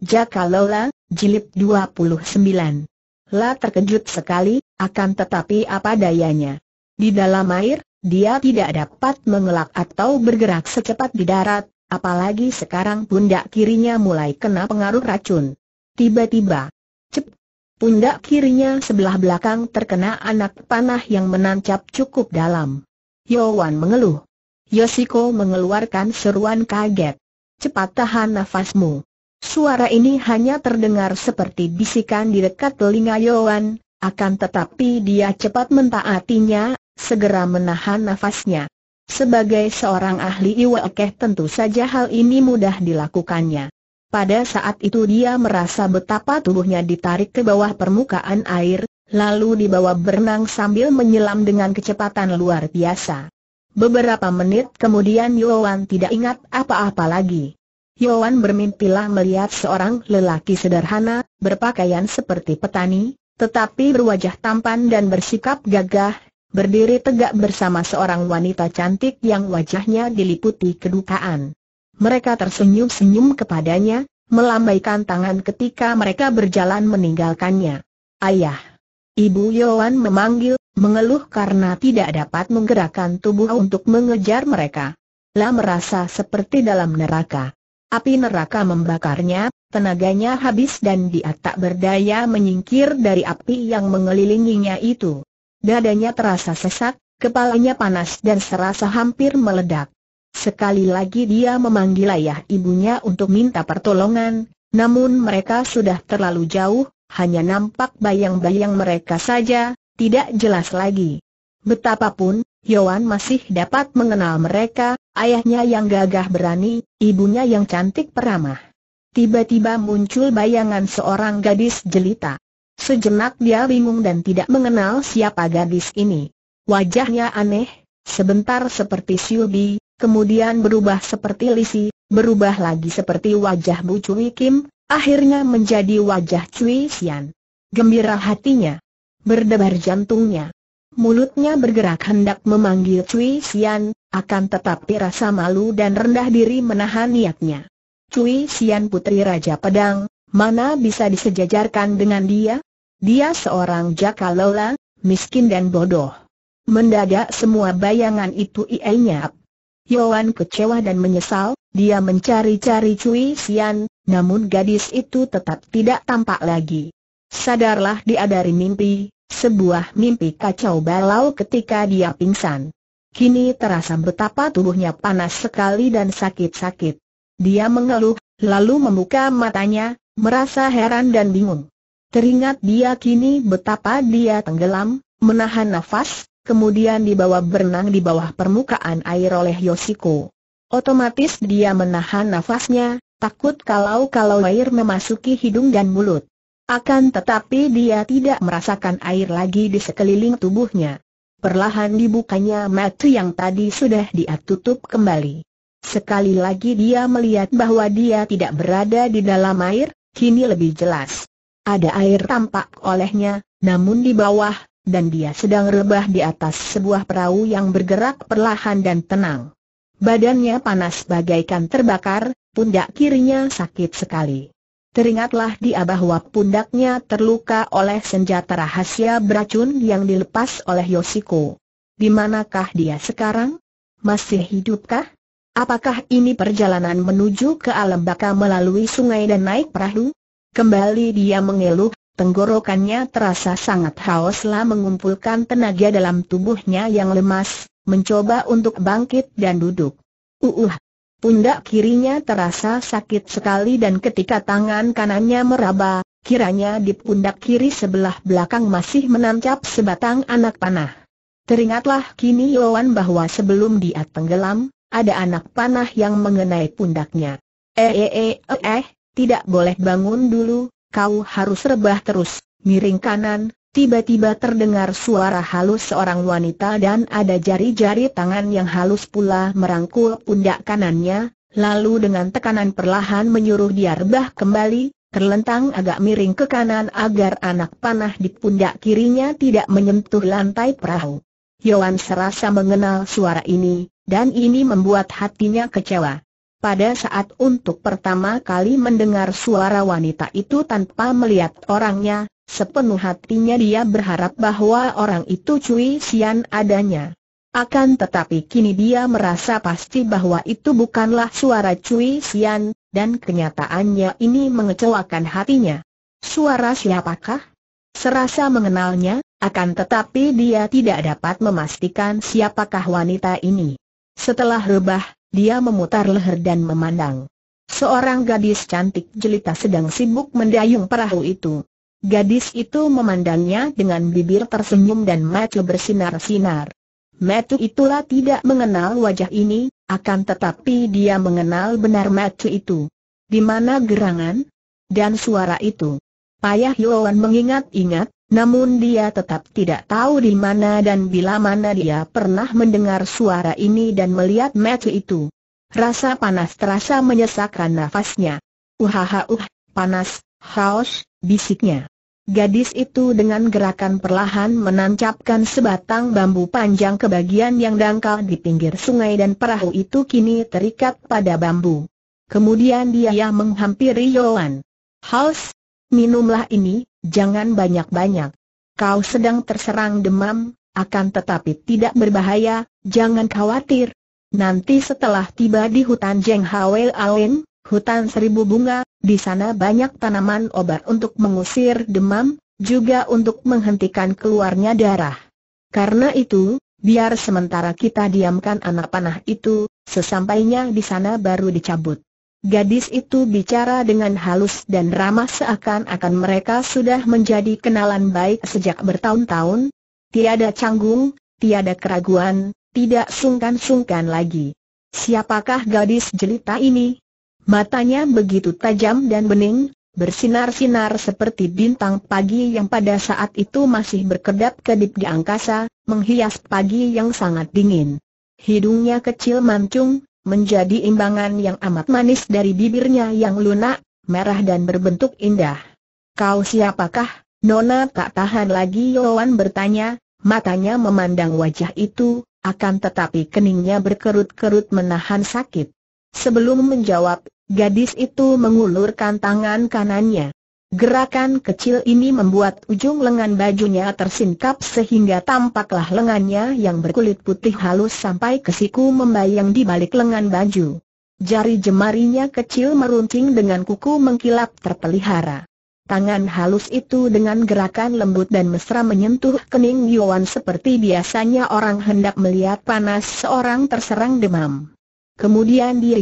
Jaka Lola, Jilid 29. La terkejut sekali, akan tetapi apa dayanya. Di dalam air, dia tidak dapat mengelak atau bergerak secepat di darat, apalagi sekarang pundak kirinya mulai kena pengaruh racun. Tiba-tiba, cep, pundak kirinya sebelah belakang terkena anak panah yang menancap cukup dalam. Yowan mengeluh. Yosiko mengeluarkan seruan kaget. Cepat tahan nafasmu. Suara ini hanya terdengar seperti bisikan di dekat telinga Yoan, akan tetapi dia cepat mentaatinya, segera menahan nafasnya. Sebagai seorang ahli Iwakeh tentu saja hal ini mudah dilakukannya. Pada saat itu dia merasa betapa tubuhnya ditarik ke bawah permukaan air, lalu dibawa berenang sambil menyelam dengan kecepatan luar biasa. Beberapa menit kemudian Yoan tidak ingat apa-apa lagi. Yoan bermimpilah melihat seorang lelaki sederhana, berpakaian seperti petani, tetapi berwajah tampan dan bersikap gagah, berdiri tegak bersama seorang wanita cantik yang wajahnya diliputi kedukaan. Mereka tersenyum-senyum kepadanya, melambaikan tangan ketika mereka berjalan meninggalkannya. Ayah. Ibu Yowan memanggil, mengeluh karena tidak dapat menggerakkan tubuh untuk mengejar mereka. La merasa seperti dalam neraka. Api neraka membakarnya, tenaganya habis dan dia tak berdaya menyingkir dari api yang mengelilinginya itu. Dadanya terasa sesak, kepalanya panas dan serasa hampir meledak. Sekali lagi dia memanggil ayah ibunya untuk minta pertolongan, namun mereka sudah terlalu jauh, hanya nampak bayang-bayang mereka saja, tidak jelas lagi. Betapapun, Yohan masih dapat mengenal mereka, Ayahnya yang gagah berani, ibunya yang cantik peramah. Tiba-tiba muncul bayangan seorang gadis jelita. Sejenak dia bingung dan tidak mengenal siapa gadis ini. Wajahnya aneh, sebentar seperti Siubi, kemudian berubah seperti Lisi, berubah lagi seperti wajah Bu Cui Kim, akhirnya menjadi wajah Cui Xian. Gembira hatinya. Berdebar jantungnya mulutnya bergerak hendak memanggil Cui Xian, akan tetapi rasa malu dan rendah diri menahan niatnya. Cui Xian, putri Raja Pedang, mana bisa disejajarkan dengan dia? Dia seorang jaka lola, miskin dan bodoh. Mendadak semua bayangan itu ia ianyap. Yoan kecewa dan menyesal, dia mencari-cari Cui Xian, namun gadis itu tetap tidak tampak lagi. Sadarlah dia dari mimpi, sebuah mimpi kacau balau ketika dia pingsan. Kini terasa betapa tubuhnya panas sekali dan sakit-sakit. Dia mengeluh, lalu membuka matanya, merasa heran dan bingung. Teringat dia kini betapa dia tenggelam, menahan nafas, kemudian dibawa berenang di bawah permukaan air oleh Yoshiko. Otomatis dia menahan nafasnya, takut kalau-kalau air memasuki hidung dan mulut. Akan tetapi dia tidak merasakan air lagi di sekeliling tubuhnya. Perlahan dibukanya mata yang tadi sudah dia tutup kembali. Sekali lagi dia melihat bahwa dia tidak berada di dalam air, kini lebih jelas. Ada air tampak olehnya, namun di bawah, dan dia sedang rebah di atas sebuah perahu yang bergerak perlahan dan tenang. Badannya panas bagaikan terbakar, pundak kirinya sakit sekali. Teringatlah dia bahwa pundaknya terluka oleh senjata rahasia beracun yang dilepas oleh Yosiko. Di manakah dia sekarang? Masih hidupkah? Apakah ini perjalanan menuju ke alam baka melalui sungai dan naik perahu? Kembali dia mengeluh, tenggorokannya terasa sangat hauslah mengumpulkan tenaga dalam tubuhnya yang lemas, mencoba untuk bangkit dan duduk. Uh, Pundak kirinya terasa sakit sekali dan ketika tangan kanannya meraba, kiranya di pundak kiri sebelah belakang masih menancap sebatang anak panah. Teringatlah kini Yohan bahwa sebelum dia tenggelam, ada anak panah yang mengenai pundaknya. Eh eh eh eh, eh tidak boleh bangun dulu, kau harus rebah terus, miring kanan, Tiba-tiba terdengar suara halus seorang wanita dan ada jari-jari tangan yang halus pula merangkul pundak kanannya, lalu dengan tekanan perlahan menyuruh dia rebah kembali, terlentang agak miring ke kanan agar anak panah di pundak kirinya tidak menyentuh lantai perahu. Yoan serasa mengenal suara ini, dan ini membuat hatinya kecewa. Pada saat untuk pertama kali mendengar suara wanita itu tanpa melihat orangnya, Sepenuh hatinya dia berharap bahwa orang itu Cui Sian adanya. Akan tetapi kini dia merasa pasti bahwa itu bukanlah suara Cui Sian, dan kenyataannya ini mengecewakan hatinya. Suara siapakah? Serasa mengenalnya, akan tetapi dia tidak dapat memastikan siapakah wanita ini. Setelah rebah, dia memutar leher dan memandang. Seorang gadis cantik jelita sedang sibuk mendayung perahu itu. Gadis itu memandangnya dengan bibir tersenyum dan mata bersinar-sinar. Matu itulah tidak mengenal wajah ini, akan tetapi dia mengenal benar matu itu. Di mana gerangan? Dan suara itu. Payah Yoan mengingat-ingat, namun dia tetap tidak tahu di mana dan bila mana dia pernah mendengar suara ini dan melihat matu itu. Rasa panas terasa menyesakkan nafasnya. Uhaha uh, panas, haus, bisiknya. Gadis itu dengan gerakan perlahan menancapkan sebatang bambu panjang ke bagian yang dangkal di pinggir sungai dan perahu itu kini terikat pada bambu. Kemudian dia yang menghampiri Yohan. Haus, minumlah ini, jangan banyak-banyak. Kau sedang terserang demam, akan tetapi tidak berbahaya, jangan khawatir. Nanti setelah tiba di hutan Jeng Awen, hutan seribu bunga, di sana banyak tanaman obat untuk mengusir demam, juga untuk menghentikan keluarnya darah. Karena itu, biar sementara kita diamkan anak panah itu, sesampainya di sana baru dicabut. Gadis itu bicara dengan halus dan ramah seakan-akan mereka sudah menjadi kenalan baik sejak bertahun-tahun. Tiada canggung, tiada keraguan, tidak sungkan-sungkan lagi. Siapakah gadis jelita ini? Matanya begitu tajam dan bening, bersinar-sinar seperti bintang pagi yang pada saat itu masih berkedap-kedip di angkasa, menghias pagi yang sangat dingin. Hidungnya kecil mancung, menjadi imbangan yang amat manis dari bibirnya yang lunak, merah dan berbentuk indah. Kau siapakah? Nona tak tahan lagi Yowan bertanya, matanya memandang wajah itu, akan tetapi keningnya berkerut-kerut menahan sakit. Sebelum menjawab, gadis itu mengulurkan tangan kanannya. Gerakan kecil ini membuat ujung lengan bajunya tersingkap sehingga tampaklah lengannya yang berkulit putih halus sampai ke siku membayang di balik lengan baju. Jari jemarinya kecil meruncing dengan kuku mengkilap terpelihara. Tangan halus itu dengan gerakan lembut dan mesra menyentuh kening Yuan seperti biasanya orang hendak melihat panas seorang terserang demam. Kemudian dia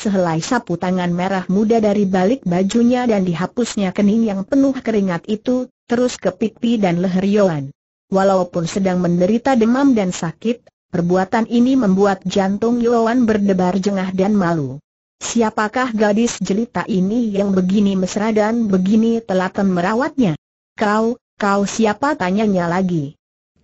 sehelai sapu tangan merah muda dari balik bajunya dan dihapusnya kening yang penuh keringat itu, terus ke pipi dan leher Yohan. Walaupun sedang menderita demam dan sakit, perbuatan ini membuat jantung Yohan berdebar jengah dan malu. Siapakah gadis jelita ini yang begini mesra dan begini telaten merawatnya? Kau, kau siapa tanyanya lagi?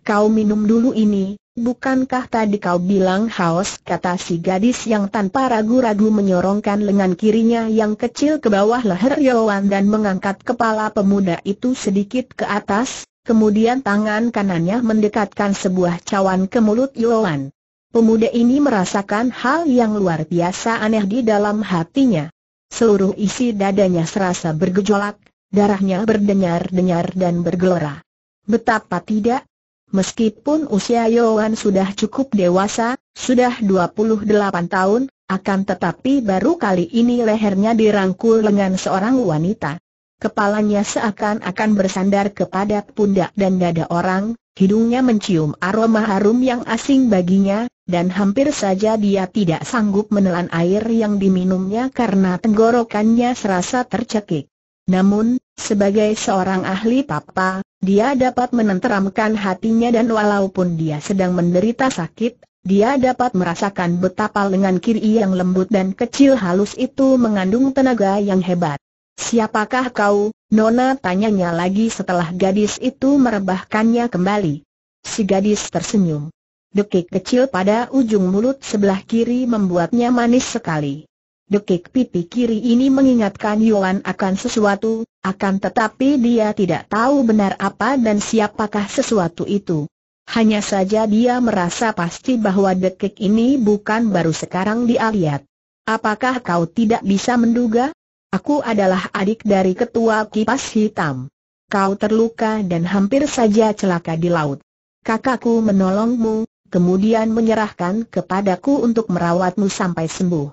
Kau minum dulu ini, Bukankah tadi kau bilang haus? Kata si gadis yang tanpa ragu-ragu menyorongkan lengan kirinya yang kecil ke bawah leher Yowan dan mengangkat kepala pemuda itu sedikit ke atas, kemudian tangan kanannya mendekatkan sebuah cawan ke mulut Yowan. Pemuda ini merasakan hal yang luar biasa aneh di dalam hatinya. Seluruh isi dadanya serasa bergejolak, darahnya berdenyar-denyar dan bergelora. Betapa tidak, Meskipun usia Yoan sudah cukup dewasa, sudah 28 tahun, akan tetapi baru kali ini lehernya dirangkul lengan seorang wanita. Kepalanya seakan-akan bersandar kepada pundak dan dada orang, hidungnya mencium aroma harum yang asing baginya, dan hampir saja dia tidak sanggup menelan air yang diminumnya karena tenggorokannya serasa tercekik. Namun, sebagai seorang ahli papa, dia dapat menenteramkan hatinya dan walaupun dia sedang menderita sakit, dia dapat merasakan betapa lengan kiri yang lembut dan kecil halus itu mengandung tenaga yang hebat. Siapakah kau? Nona tanyanya lagi setelah gadis itu merebahkannya kembali. Si gadis tersenyum. Dekik kecil pada ujung mulut sebelah kiri membuatnya manis sekali. Dekik pipi kiri ini mengingatkan Yuan akan sesuatu, akan tetapi dia tidak tahu benar apa dan siapakah sesuatu itu. Hanya saja dia merasa pasti bahwa dekik ini bukan baru sekarang dia lihat. Apakah kau tidak bisa menduga? Aku adalah adik dari ketua kipas hitam. Kau terluka dan hampir saja celaka di laut. Kakakku menolongmu, kemudian menyerahkan kepadaku untuk merawatmu sampai sembuh.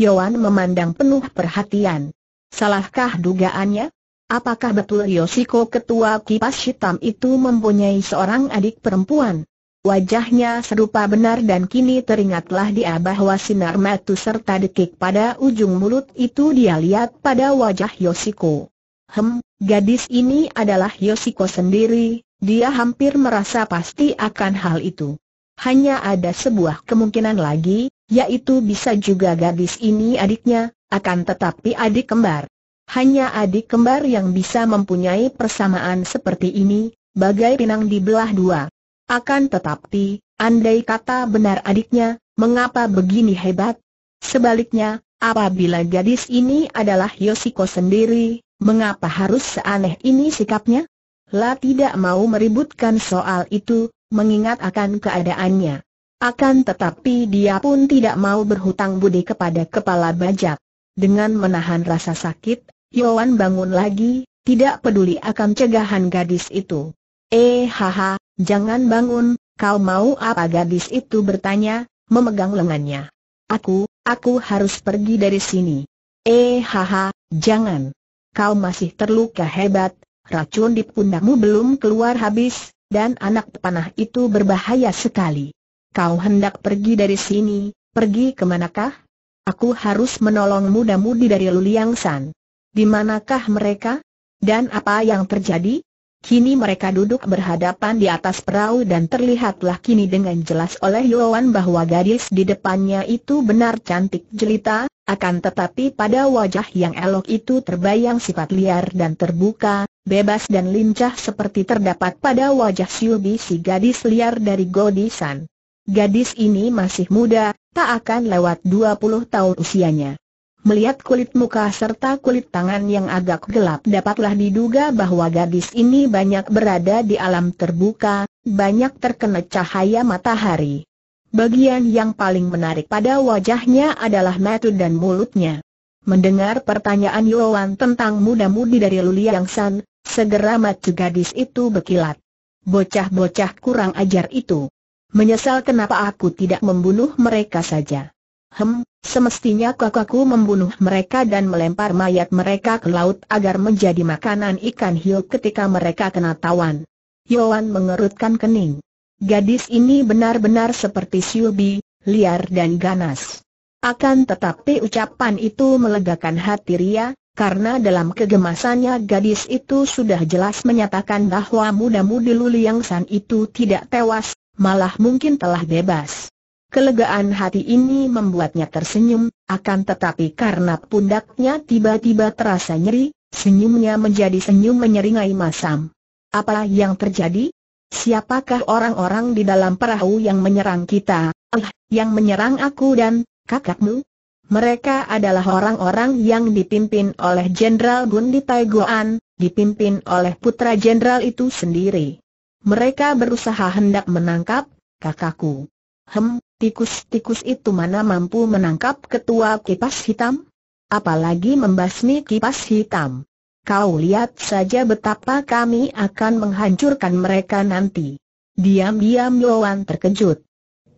Yohan memandang penuh perhatian. Salahkah dugaannya? Apakah betul Yosiko ketua kipas hitam itu mempunyai seorang adik perempuan? Wajahnya serupa benar dan kini teringatlah dia bahwa sinar matu serta dekik pada ujung mulut itu dia lihat pada wajah Yosiko. Hem, gadis ini adalah Yosiko sendiri, dia hampir merasa pasti akan hal itu. Hanya ada sebuah kemungkinan lagi, yaitu bisa juga gadis ini adiknya, akan tetapi adik kembar. Hanya adik kembar yang bisa mempunyai persamaan seperti ini, bagai pinang dibelah dua. Akan tetapi, andai kata benar adiknya, mengapa begini hebat? Sebaliknya, apabila gadis ini adalah Yosiko sendiri, mengapa harus seaneh ini sikapnya? La tidak mau meributkan soal itu, mengingat akan keadaannya. Akan tetapi dia pun tidak mau berhutang budi kepada kepala bajak. Dengan menahan rasa sakit, Yowan bangun lagi, tidak peduli akan cegahan gadis itu. Eh haha, jangan bangun, kau mau apa gadis itu bertanya, memegang lengannya. Aku, aku harus pergi dari sini. Eh haha, jangan. Kau masih terluka hebat, racun di pundakmu belum keluar habis, dan anak panah itu berbahaya sekali. Kau hendak pergi dari sini, pergi ke manakah? Aku harus menolong muda-mudi dari Luliang San. Di manakah mereka? Dan apa yang terjadi? Kini mereka duduk berhadapan di atas perahu dan terlihatlah kini dengan jelas oleh Yowan bahwa gadis di depannya itu benar cantik jelita, akan tetapi pada wajah yang elok itu terbayang sifat liar dan terbuka, bebas dan lincah seperti terdapat pada wajah Siubi si gadis liar dari Godisan. Gadis ini masih muda, tak akan lewat 20 tahun usianya. Melihat kulit muka serta kulit tangan yang agak gelap dapatlah diduga bahwa gadis ini banyak berada di alam terbuka, banyak terkena cahaya matahari. Bagian yang paling menarik pada wajahnya adalah mata dan mulutnya. Mendengar pertanyaan Yowan tentang muda-mudi dari Luliang San, segera mata gadis itu berkilat. Bocah-bocah kurang ajar itu. Menyesal kenapa aku tidak membunuh mereka saja. Hem, semestinya kakakku membunuh mereka dan melempar mayat mereka ke laut agar menjadi makanan ikan hiu ketika mereka kena tawan. Yoan mengerutkan kening. Gadis ini benar-benar seperti Siubi, liar dan ganas. Akan tetapi ucapan itu melegakan hati Ria, karena dalam kegemasannya gadis itu sudah jelas menyatakan bahwa muda-mudi Luliang San itu tidak tewas, malah mungkin telah bebas. Kelegaan hati ini membuatnya tersenyum, akan tetapi karena pundaknya tiba-tiba terasa nyeri, senyumnya menjadi senyum menyeringai masam. Apa yang terjadi? Siapakah orang-orang di dalam perahu yang menyerang kita, Ah, yang menyerang aku dan kakakmu? Mereka adalah orang-orang yang dipimpin oleh Jenderal Gundi Taiguan, dipimpin oleh putra jenderal itu sendiri. Mereka berusaha hendak menangkap kakakku. Hem, tikus-tikus itu mana mampu menangkap ketua kipas hitam? Apalagi membasmi kipas hitam. Kau lihat saja betapa kami akan menghancurkan mereka nanti. Diam-diam Yowan terkejut.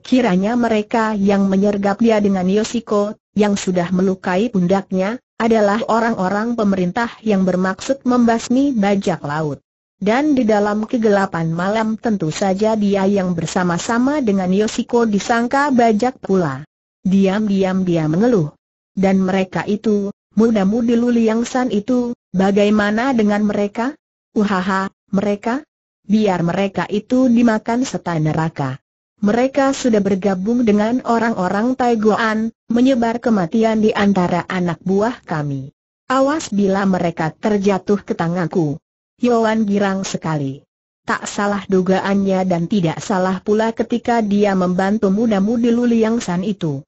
Kiranya mereka yang menyergap dia dengan Yosiko yang sudah melukai pundaknya, adalah orang-orang pemerintah yang bermaksud membasmi bajak laut. Dan di dalam kegelapan malam tentu saja dia yang bersama-sama dengan Yosiko disangka bajak pula. Diam-diam dia mengeluh. Dan mereka itu, muda-mudi Yang San itu, bagaimana dengan mereka? Uhaha, mereka? Biar mereka itu dimakan setan neraka. Mereka sudah bergabung dengan orang-orang Taiguan, menyebar kematian di antara anak buah kami. Awas bila mereka terjatuh ke tanganku. Yoan girang sekali. Tak salah dugaannya dan tidak salah pula ketika dia membantu muda-mudi Luliang San itu.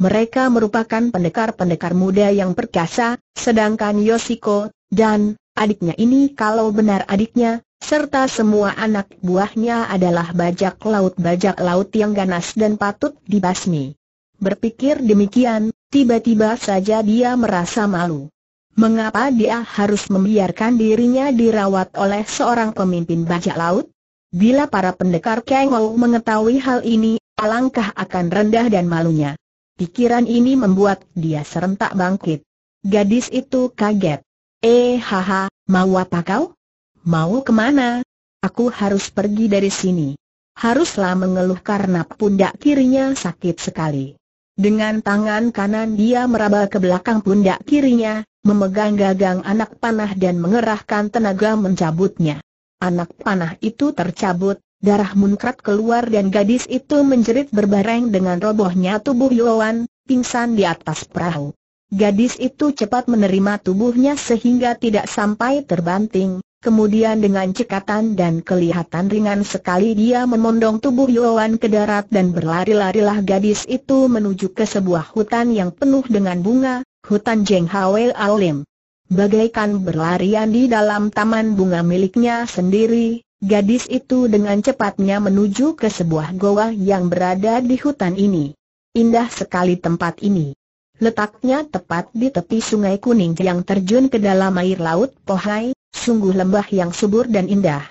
Mereka merupakan pendekar-pendekar muda yang perkasa, sedangkan Yosiko dan adiknya ini kalau benar adiknya, serta semua anak buahnya adalah bajak laut-bajak laut yang ganas dan patut dibasmi. Berpikir demikian, tiba-tiba saja dia merasa malu mengapa dia harus membiarkan dirinya dirawat oleh seorang pemimpin bajak laut? Bila para pendekar Kang Ou mengetahui hal ini, alangkah akan rendah dan malunya. Pikiran ini membuat dia serentak bangkit. Gadis itu kaget. Eh haha, mau apa kau? Mau kemana? Aku harus pergi dari sini. Haruslah mengeluh karena pundak kirinya sakit sekali. Dengan tangan kanan dia meraba ke belakang pundak kirinya, memegang gagang anak panah dan mengerahkan tenaga mencabutnya. Anak panah itu tercabut, darah muncrat keluar dan gadis itu menjerit berbareng dengan robohnya tubuh Yuan, pingsan di atas perahu. Gadis itu cepat menerima tubuhnya sehingga tidak sampai terbanting, Kemudian dengan cekatan dan kelihatan ringan sekali dia memondong tubuh Yoan ke darat dan berlari-larilah gadis itu menuju ke sebuah hutan yang penuh dengan bunga, hutan Jeng Hawel Alim. Bagaikan berlarian di dalam taman bunga miliknya sendiri, gadis itu dengan cepatnya menuju ke sebuah goa yang berada di hutan ini. Indah sekali tempat ini. Letaknya tepat di tepi sungai kuning yang terjun ke dalam air laut Pohai, Sungguh lembah yang subur dan indah.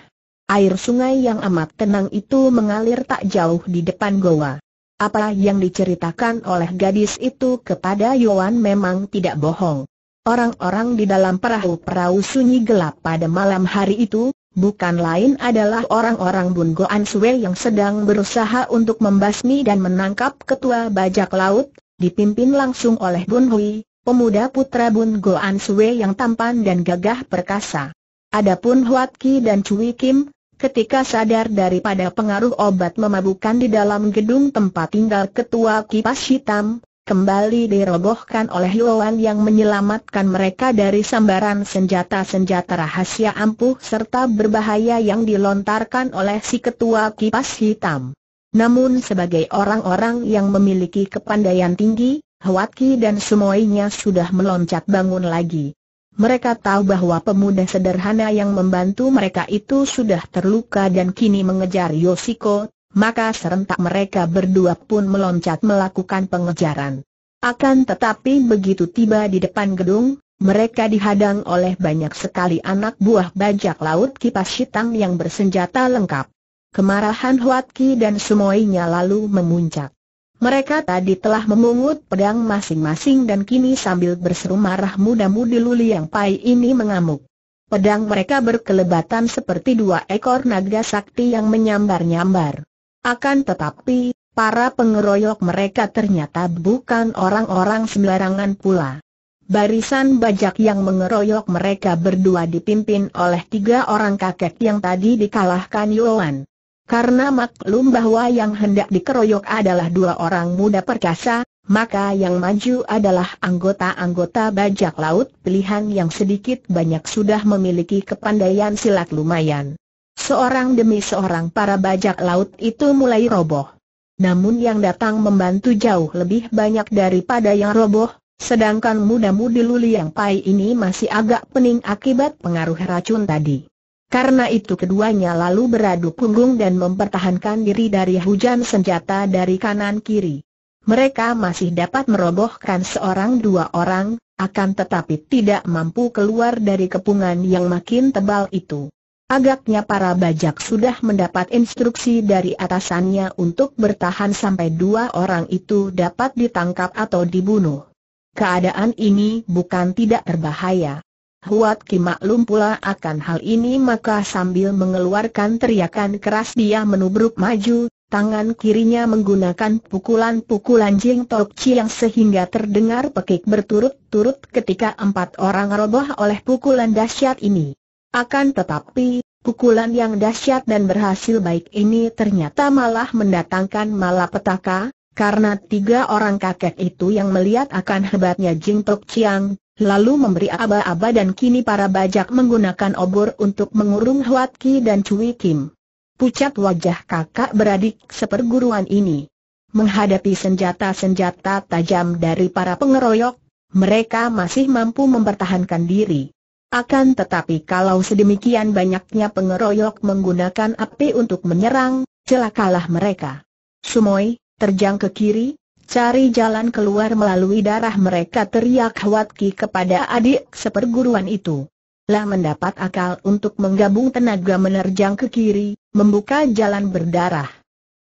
Air sungai yang amat tenang itu mengalir tak jauh di depan goa. Apa yang diceritakan oleh gadis itu kepada Yuan memang tidak bohong. Orang-orang di dalam perahu-perahu sunyi gelap pada malam hari itu, bukan lain adalah orang-orang Bun Goan Sue yang sedang berusaha untuk membasmi dan menangkap ketua bajak laut, dipimpin langsung oleh Bun Hui, pemuda putra Bun An Sui yang tampan dan gagah perkasa. Adapun Huat Ki dan Cui Kim, ketika sadar daripada pengaruh obat memabukkan di dalam gedung tempat tinggal ketua kipas hitam, kembali dirobohkan oleh Yoan yang menyelamatkan mereka dari sambaran senjata-senjata rahasia ampuh serta berbahaya yang dilontarkan oleh si ketua kipas hitam. Namun sebagai orang-orang yang memiliki kepandaian tinggi, Hwatki dan semuanya sudah meloncat bangun lagi. Mereka tahu bahwa pemuda sederhana yang membantu mereka itu sudah terluka dan kini mengejar Yosiko, maka serentak mereka berdua pun meloncat melakukan pengejaran. Akan tetapi begitu tiba di depan gedung, mereka dihadang oleh banyak sekali anak buah bajak laut kipas hitam yang bersenjata lengkap. Kemarahan Hwatki dan semuanya lalu memuncak. Mereka tadi telah memungut pedang masing-masing dan kini sambil berseru marah muda-mudi Luli yang pai ini mengamuk. Pedang mereka berkelebatan seperti dua ekor naga sakti yang menyambar-nyambar. Akan tetapi, para pengeroyok mereka ternyata bukan orang-orang sembarangan pula. Barisan bajak yang mengeroyok mereka berdua dipimpin oleh tiga orang kakek yang tadi dikalahkan Yoan. Karena maklum bahwa yang hendak dikeroyok adalah dua orang muda perkasa, maka yang maju adalah anggota-anggota bajak laut pilihan yang sedikit banyak sudah memiliki kepandaian silat lumayan. Seorang demi seorang para bajak laut itu mulai roboh. Namun yang datang membantu jauh lebih banyak daripada yang roboh, sedangkan muda-mudi Luli yang pai ini masih agak pening akibat pengaruh racun tadi. Karena itu keduanya lalu beradu punggung dan mempertahankan diri dari hujan senjata dari kanan kiri. Mereka masih dapat merobohkan seorang dua orang, akan tetapi tidak mampu keluar dari kepungan yang makin tebal itu. Agaknya para bajak sudah mendapat instruksi dari atasannya untuk bertahan sampai dua orang itu dapat ditangkap atau dibunuh. Keadaan ini bukan tidak berbahaya. Huat Ki maklum pula akan hal ini maka sambil mengeluarkan teriakan keras dia menubruk maju, tangan kirinya menggunakan pukulan-pukulan Jing Tok Chi yang sehingga terdengar pekik berturut-turut ketika empat orang roboh oleh pukulan dahsyat ini. Akan tetapi, pukulan yang dahsyat dan berhasil baik ini ternyata malah mendatangkan malapetaka, karena tiga orang kakek itu yang melihat akan hebatnya Jing Tok Chiang, lalu memberi aba-aba dan kini para bajak menggunakan obor untuk mengurung Huat Ki dan Cui Kim. Pucat wajah kakak beradik seperguruan ini. Menghadapi senjata-senjata tajam dari para pengeroyok, mereka masih mampu mempertahankan diri. Akan tetapi kalau sedemikian banyaknya pengeroyok menggunakan api untuk menyerang, celakalah mereka. Sumoy, terjang ke kiri, Cari jalan keluar melalui darah mereka teriak Hwat kepada adik seperguruan itu. Lah mendapat akal untuk menggabung tenaga menerjang ke kiri, membuka jalan berdarah.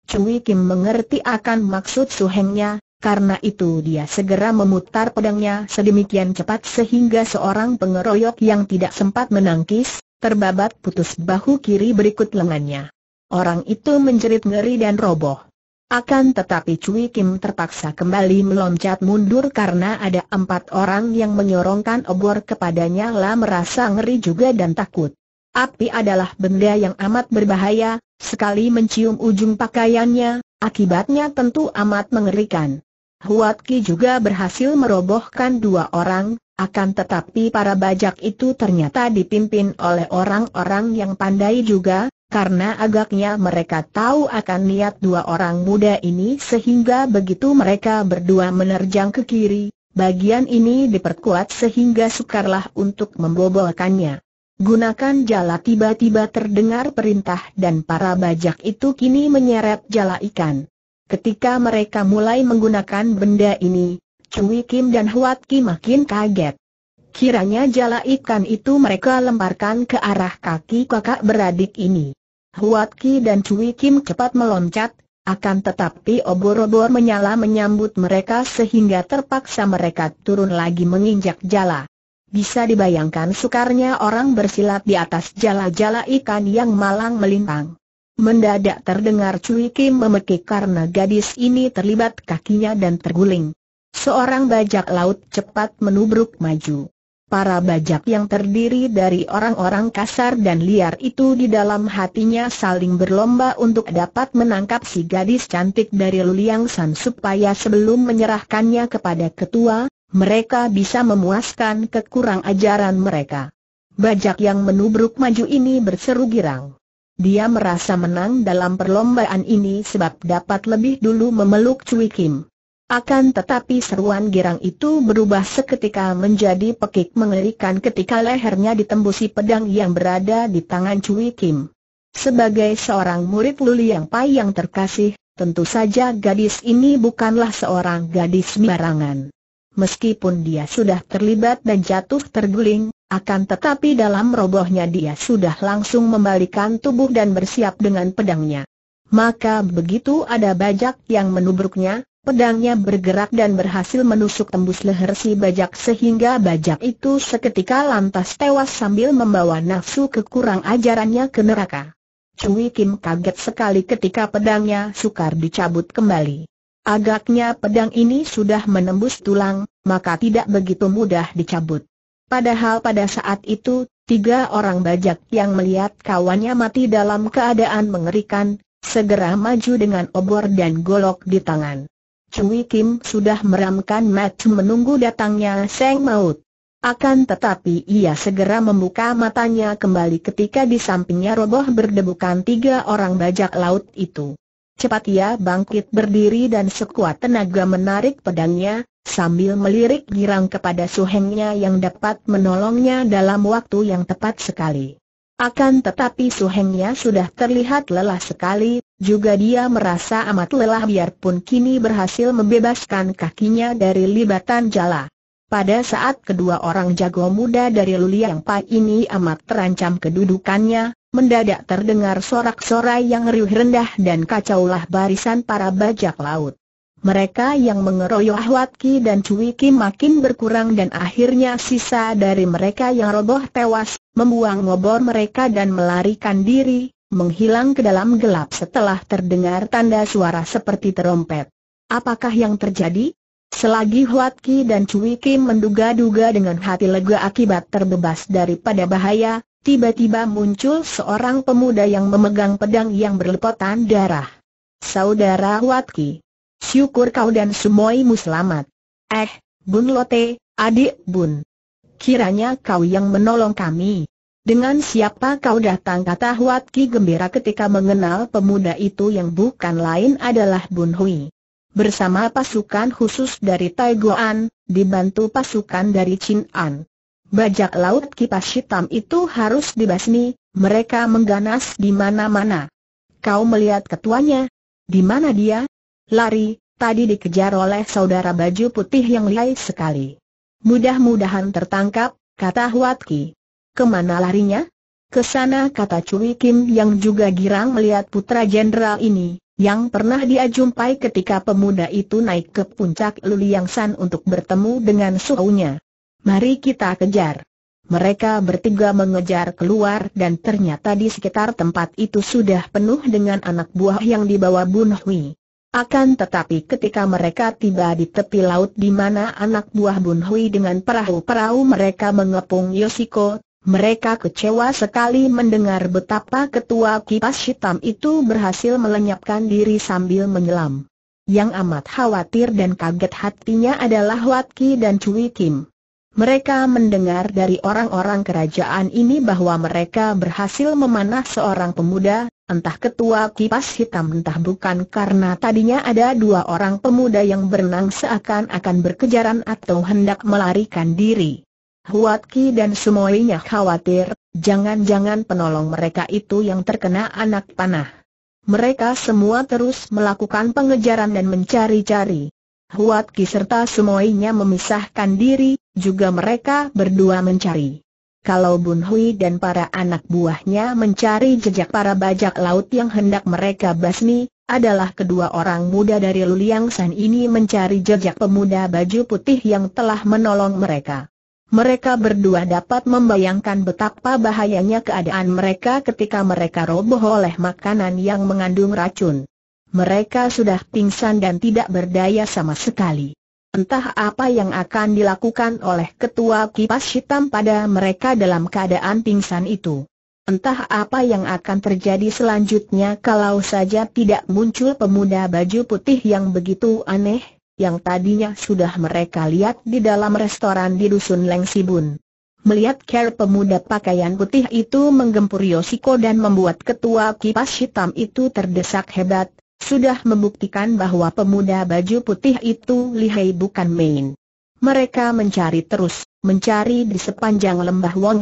Cui Kim mengerti akan maksud suhengnya, karena itu dia segera memutar pedangnya sedemikian cepat sehingga seorang pengeroyok yang tidak sempat menangkis, terbabat putus bahu kiri berikut lengannya. Orang itu menjerit ngeri dan roboh. Akan tetapi Cui Kim terpaksa kembali meloncat mundur karena ada empat orang yang menyorongkan obor kepadanya lah merasa ngeri juga dan takut. Api adalah benda yang amat berbahaya, sekali mencium ujung pakaiannya, akibatnya tentu amat mengerikan. Huat Ki juga berhasil merobohkan dua orang, akan tetapi para bajak itu ternyata dipimpin oleh orang-orang yang pandai juga, karena agaknya mereka tahu akan niat dua orang muda ini sehingga begitu mereka berdua menerjang ke kiri, bagian ini diperkuat sehingga sukarlah untuk membobolkannya. Gunakan jala tiba-tiba terdengar perintah dan para bajak itu kini menyeret jala ikan. Ketika mereka mulai menggunakan benda ini, Cui Kim dan Huat Kim makin kaget. Kiranya jala ikan itu mereka lemparkan ke arah kaki kakak beradik ini. Huat Ki dan Cui Kim cepat meloncat, akan tetapi obor-obor menyala menyambut mereka sehingga terpaksa mereka turun lagi menginjak jala. Bisa dibayangkan sukarnya orang bersilat di atas jala-jala ikan yang malang melintang. Mendadak terdengar Cui Kim memekik karena gadis ini terlibat kakinya dan terguling. Seorang bajak laut cepat menubruk maju. Para bajak yang terdiri dari orang-orang kasar dan liar itu di dalam hatinya saling berlomba untuk dapat menangkap si gadis cantik dari Luliang San supaya sebelum menyerahkannya kepada ketua, mereka bisa memuaskan kekurang ajaran mereka. Bajak yang menubruk maju ini berseru girang. Dia merasa menang dalam perlombaan ini sebab dapat lebih dulu memeluk Cui Kim. Akan tetapi seruan girang itu berubah seketika menjadi pekik mengerikan ketika lehernya ditembusi pedang yang berada di tangan Cui Kim. Sebagai seorang murid Luli yang pai yang terkasih, tentu saja gadis ini bukanlah seorang gadis sembarangan. Meskipun dia sudah terlibat dan jatuh terguling, akan tetapi dalam robohnya dia sudah langsung membalikan tubuh dan bersiap dengan pedangnya. Maka begitu ada bajak yang menubruknya, Pedangnya bergerak dan berhasil menusuk tembus leher si bajak sehingga bajak itu seketika lantas tewas sambil membawa nafsu kekurang ajarannya ke neraka. Cui Kim kaget sekali ketika pedangnya sukar dicabut kembali. Agaknya pedang ini sudah menembus tulang, maka tidak begitu mudah dicabut. Padahal pada saat itu, tiga orang bajak yang melihat kawannya mati dalam keadaan mengerikan, segera maju dengan obor dan golok di tangan. Cui Kim sudah meramkan mata menunggu datangnya Seng Maut. Akan tetapi ia segera membuka matanya kembali ketika di sampingnya roboh berdebukan tiga orang bajak laut itu. Cepat ia bangkit berdiri dan sekuat tenaga menarik pedangnya, sambil melirik girang kepada suhengnya yang dapat menolongnya dalam waktu yang tepat sekali. Akan tetapi Suhengnya sudah terlihat lelah sekali, juga dia merasa amat lelah biarpun kini berhasil membebaskan kakinya dari libatan jala. Pada saat kedua orang jago muda dari Luliang Pai ini amat terancam kedudukannya, mendadak terdengar sorak-sorai yang riuh rendah dan kacaulah barisan para bajak laut. Mereka yang mengeroyok Ahwat Ki dan Cui Ki makin berkurang dan akhirnya sisa dari mereka yang roboh tewas, membuang obor mereka dan melarikan diri, menghilang ke dalam gelap setelah terdengar tanda suara seperti terompet. Apakah yang terjadi? Selagi Huat Ki dan Cui Ki menduga-duga dengan hati lega akibat terbebas daripada bahaya, tiba-tiba muncul seorang pemuda yang memegang pedang yang berlepotan darah. Saudara Huat Ki. Syukur kau dan semuaimu selamat. Eh, Bun Lote, adik Bun. Kiranya kau yang menolong kami. Dengan siapa kau datang kata Huat Ki gembira ketika mengenal pemuda itu yang bukan lain adalah Bun Hui. Bersama pasukan khusus dari Taiguan, dibantu pasukan dari Chin'an. Bajak laut kipas hitam itu harus dibasmi, mereka mengganas di mana-mana. Kau melihat ketuanya? Di mana dia? lari, tadi dikejar oleh saudara baju putih yang lihai sekali. Mudah-mudahan tertangkap, kata Huatki. Kemana larinya? Kesana kata Cui Kim yang juga girang melihat putra jenderal ini, yang pernah dia jumpai ketika pemuda itu naik ke puncak Luliang San untuk bertemu dengan suhunya. Mari kita kejar. Mereka bertiga mengejar keluar dan ternyata di sekitar tempat itu sudah penuh dengan anak buah yang dibawa Bun Hui. Akan tetapi ketika mereka tiba di tepi laut di mana anak buah Bun Hui dengan perahu-perahu mereka mengepung Yoshiko, mereka kecewa sekali mendengar betapa ketua kipas hitam itu berhasil melenyapkan diri sambil menyelam. Yang amat khawatir dan kaget hatinya adalah Watki dan Cui Kim. Mereka mendengar dari orang-orang kerajaan ini bahwa mereka berhasil memanah seorang pemuda, entah ketua kipas hitam entah bukan karena tadinya ada dua orang pemuda yang berenang seakan-akan berkejaran atau hendak melarikan diri. Huat Ki dan semuanya khawatir, jangan-jangan penolong mereka itu yang terkena anak panah. Mereka semua terus melakukan pengejaran dan mencari-cari. Huat Ki serta semuanya memisahkan diri, juga mereka berdua mencari kalau Bun Hui dan para anak buahnya mencari jejak para bajak laut yang hendak mereka basmi, adalah kedua orang muda dari Luliang San ini mencari jejak pemuda baju putih yang telah menolong mereka. Mereka berdua dapat membayangkan betapa bahayanya keadaan mereka ketika mereka roboh oleh makanan yang mengandung racun. Mereka sudah pingsan dan tidak berdaya sama sekali. Entah apa yang akan dilakukan oleh ketua kipas hitam pada mereka dalam keadaan pingsan itu. Entah apa yang akan terjadi selanjutnya kalau saja tidak muncul pemuda baju putih yang begitu aneh, yang tadinya sudah mereka lihat di dalam restoran di Dusun Leng Sibun. Melihat care pemuda pakaian putih itu menggempur Yosiko dan membuat ketua kipas hitam itu terdesak hebat, sudah membuktikan bahwa pemuda baju putih itu lihai bukan main. Mereka mencari terus, mencari di sepanjang lembah Wong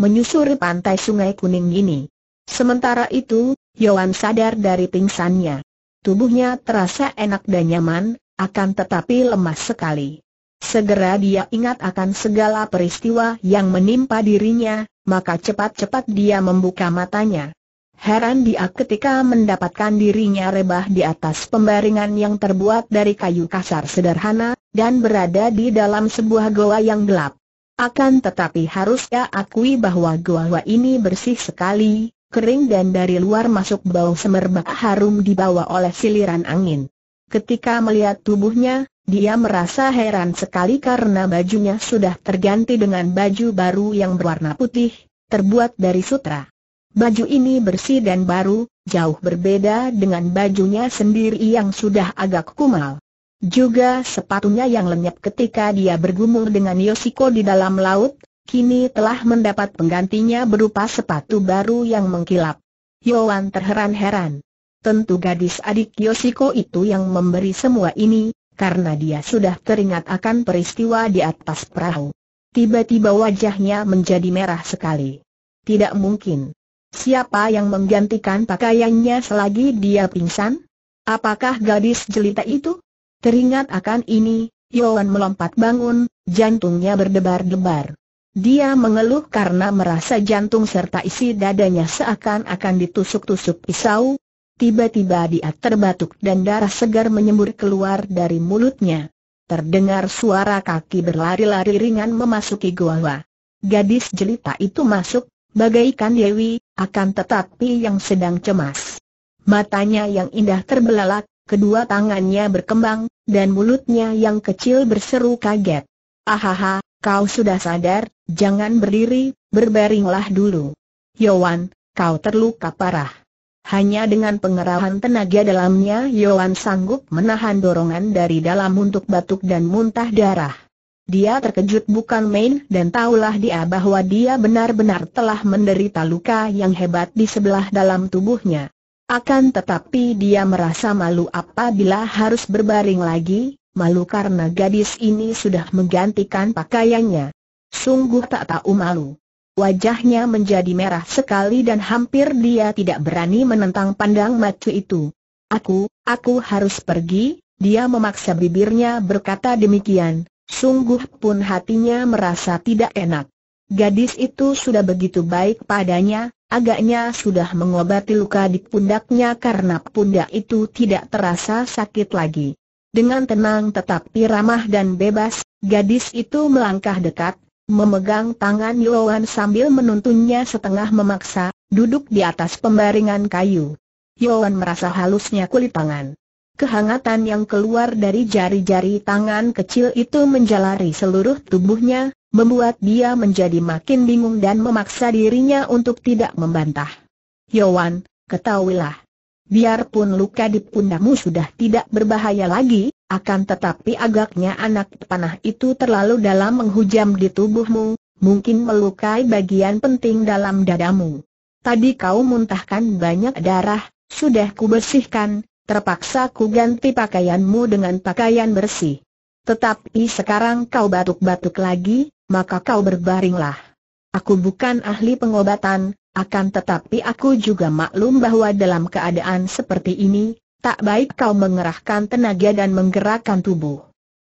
menyusuri pantai sungai kuning ini. Sementara itu, Yohan sadar dari pingsannya. Tubuhnya terasa enak dan nyaman, akan tetapi lemas sekali. Segera dia ingat akan segala peristiwa yang menimpa dirinya, maka cepat-cepat dia membuka matanya. Heran dia ketika mendapatkan dirinya rebah di atas pembaringan yang terbuat dari kayu kasar sederhana, dan berada di dalam sebuah goa yang gelap. Akan tetapi harusnya akui bahwa goa ini bersih sekali, kering dan dari luar masuk bau semerbak harum dibawa oleh siliran angin. Ketika melihat tubuhnya, dia merasa heran sekali karena bajunya sudah terganti dengan baju baru yang berwarna putih, terbuat dari sutra. Baju ini bersih dan baru, jauh berbeda dengan bajunya sendiri yang sudah agak kumal. Juga sepatunya yang lenyap ketika dia bergumul dengan Yosiko di dalam laut, kini telah mendapat penggantinya berupa sepatu baru yang mengkilap. Yoan terheran-heran. Tentu gadis adik Yosiko itu yang memberi semua ini, karena dia sudah teringat akan peristiwa di atas perahu. Tiba-tiba wajahnya menjadi merah sekali. Tidak mungkin. Siapa yang menggantikan pakaiannya selagi dia pingsan? Apakah gadis jelita itu? Teringat akan ini, Yoan melompat bangun, jantungnya berdebar-debar. Dia mengeluh karena merasa jantung serta isi dadanya seakan-akan ditusuk-tusuk pisau. Tiba-tiba dia terbatuk dan darah segar menyembur keluar dari mulutnya. Terdengar suara kaki berlari-lari ringan memasuki gua. Gadis jelita itu masuk, bagaikan Dewi, akan tetapi yang sedang cemas. Matanya yang indah terbelalak, kedua tangannya berkembang, dan mulutnya yang kecil berseru kaget. Ahaha, kau sudah sadar, jangan berdiri, berbaringlah dulu. Yowan, kau terluka parah. Hanya dengan pengerahan tenaga dalamnya Yowan sanggup menahan dorongan dari dalam untuk batuk dan muntah darah. Dia terkejut bukan main dan tahulah dia bahwa dia benar-benar telah menderita luka yang hebat di sebelah dalam tubuhnya. Akan tetapi dia merasa malu apabila harus berbaring lagi, malu karena gadis ini sudah menggantikan pakaiannya. Sungguh tak tahu malu. Wajahnya menjadi merah sekali dan hampir dia tidak berani menentang pandang macu itu. Aku, aku harus pergi, dia memaksa bibirnya berkata demikian Sungguh pun hatinya merasa tidak enak. Gadis itu sudah begitu baik padanya, agaknya sudah mengobati luka di pundaknya karena pundak itu tidak terasa sakit lagi. Dengan tenang tetapi ramah dan bebas, gadis itu melangkah dekat, memegang tangan Yoan sambil menuntunnya setengah memaksa, duduk di atas pembaringan kayu. Yoan merasa halusnya kulit tangan. Kehangatan yang keluar dari jari-jari tangan kecil itu menjalari seluruh tubuhnya, membuat dia menjadi makin bingung dan memaksa dirinya untuk tidak membantah. Yowan, ketahuilah. Biarpun luka di pundamu sudah tidak berbahaya lagi, akan tetapi agaknya anak panah itu terlalu dalam menghujam di tubuhmu, mungkin melukai bagian penting dalam dadamu. Tadi kau muntahkan banyak darah, sudah kubersihkan, terpaksa ku ganti pakaianmu dengan pakaian bersih. Tetapi sekarang kau batuk-batuk lagi, maka kau berbaringlah. Aku bukan ahli pengobatan, akan tetapi aku juga maklum bahwa dalam keadaan seperti ini, tak baik kau mengerahkan tenaga dan menggerakkan tubuh.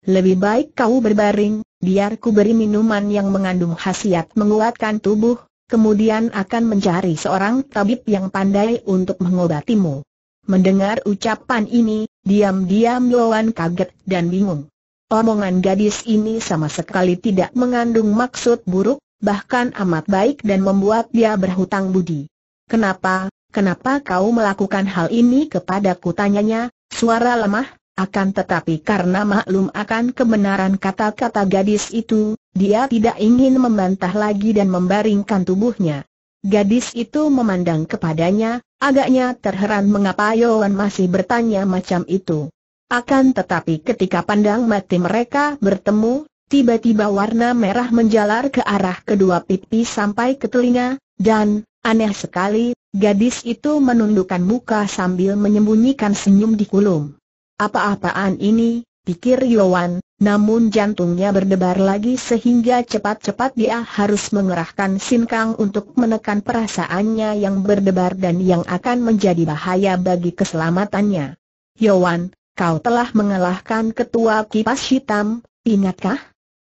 Lebih baik kau berbaring, biar ku beri minuman yang mengandung khasiat menguatkan tubuh, kemudian akan mencari seorang tabib yang pandai untuk mengobatimu. Mendengar ucapan ini, diam-diam Loan kaget dan bingung. Omongan gadis ini sama sekali tidak mengandung maksud buruk, bahkan amat baik dan membuat dia berhutang budi. Kenapa, kenapa kau melakukan hal ini kepada ku? tanyanya, suara lemah, akan tetapi karena maklum akan kebenaran kata-kata gadis itu, dia tidak ingin membantah lagi dan membaringkan tubuhnya. Gadis itu memandang kepadanya, agaknya terheran mengapa Yoan masih bertanya macam itu. Akan tetapi ketika pandang mati mereka bertemu, tiba-tiba warna merah menjalar ke arah kedua pipi sampai ke telinga, dan, aneh sekali, gadis itu menundukkan muka sambil menyembunyikan senyum di kulum. Apa-apaan ini, pikir Yoan, namun jantungnya berdebar lagi sehingga cepat-cepat dia harus mengerahkan sinkang untuk menekan perasaannya yang berdebar dan yang akan menjadi bahaya bagi keselamatannya. Yowan, kau telah mengalahkan ketua kipas hitam, ingatkah?